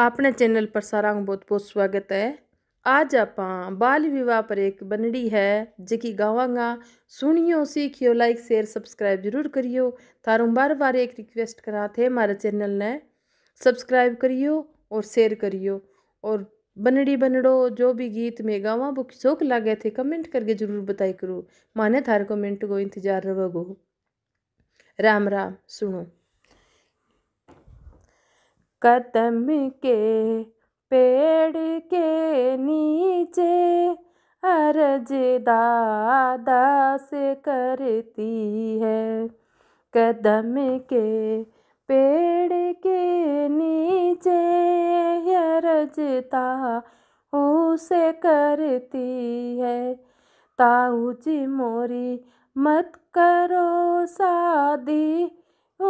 अपने चैनल पर सारा बहुत बहुत स्वागत है ਹੈ आप बाल विवाह पर एक बनड़ी है ਹੈ ਜਿਕੀ ਗਾਵਾਂਗਾ सुनियो सीखियो लाइक शेयर सब्सक्राइब जरूर करियो ਤਾਰੂ बार बार एक रिक्वेस्ट करा थे हमारे चैनल ने सब्सक्राइब करियो और शेयर करियो और बनड़ी बनड़ो जो भी गीत में गावा वो शौक लागे थे कमेंट करके जरूर बताई करो माने थारे कमेंट को इंतजार रहो राम राम सुनो कदम के पेड़ के नीचे अरज दादा से करती है कदम के पेड़ के नीचे अर्जता उसे करती है ताऊ जी मोरी मत करो शादी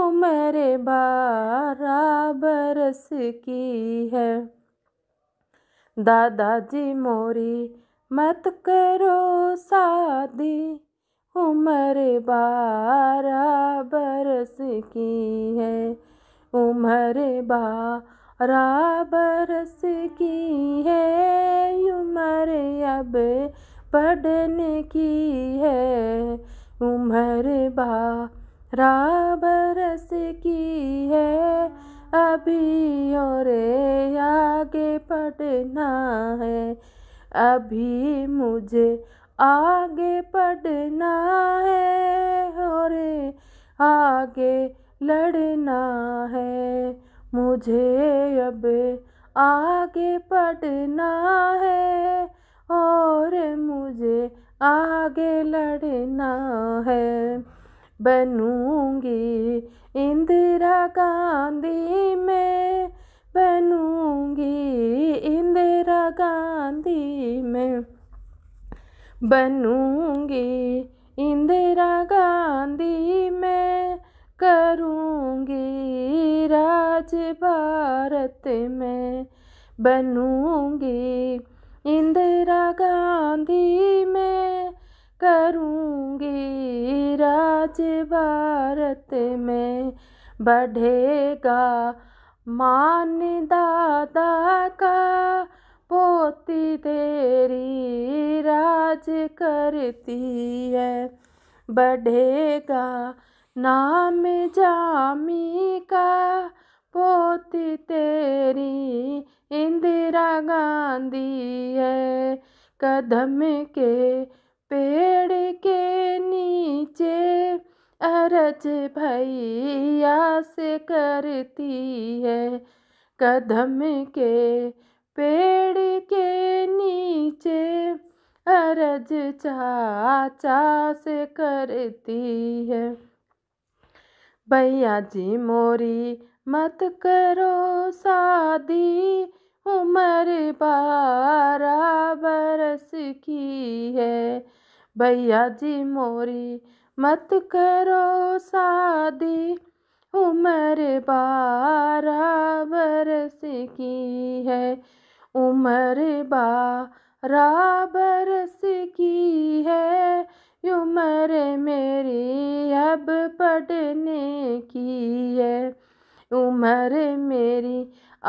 उम्र बारह बरस की है दादाजी मोरी मत करो शादी उम्र बारह बरस की है उम्र बारह बरस की है उम्र अब पढ़ने की है उम्र बा राबरस की है अभी और आगे पढ़ना है अभी मुझे आगे पढ़ना है और आगे लड़ना है मुझे अब आगे पढ़ना है और मुझे आगे लड़ना है बनूंगी इंदिरा गांधी मैं बनूंगी इंदिरा गांधी मैं बनूंगी इंदिरा गांधी मैं करूंगी राज भारत में बनूंगी इंदिरा गांधी में आज भारत में बढ़ेगा मान दादा का पोती तेरी राज करती है बढ़ेगा नाम जामी का पोती तेरी इंदिरा गांधी है कदम के पे रज भैया से करती है कदम के पेड़ के नीचे अरज चाचा से करती है भैया जी मोरी मत करो शादी उम्र बारह बरस की है भैया जी मोरी मत करो शादी उम्र बारह बरस की है उम्र बारह बरस की है उम्र मेरी अब पढ़ने की है उम्र मेरी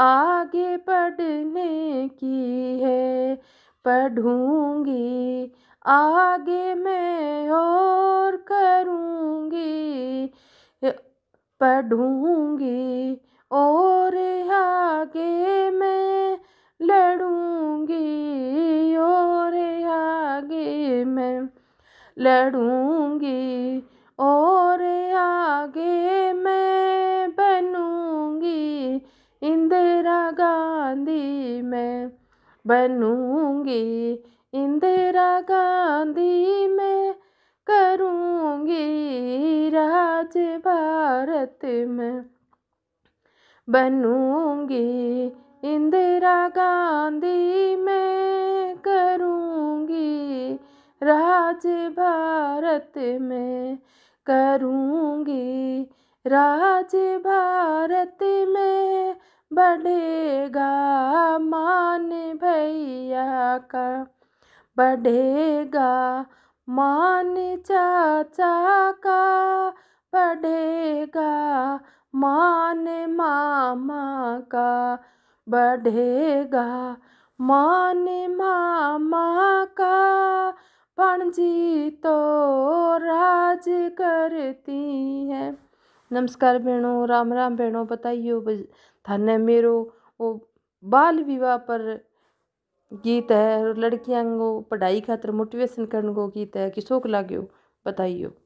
आगे पढ़ने की है पढ़ूंगी आगे मैं और पढ़ूंगी और आगे मैं लड़ूंगी और आगे मैं लड़ूंगी और आगे मैं बनूंगी इंदिरा गांधी मैं बनूंगी इंदिरा गांधी मैं करूंगी राज भारत में बनूंगी इंदिरा गांधी में करूंगी राज भारत में करूंगी राज भारत में बढ़ेगा मान भैया का बढ़ेगा मान चाचा का बढ़ेगा मान मामा का बढ़ेगा मान मामा का पणजी तो राज करती है नमस्कार बहनों राम राम बहनों बताइयो थाने मेरो वो बाल विवाह पर गीत है लड़कियां को पढ़ाई खातर मोटिवेशन करने को गीत है किसोक लागो बताइयो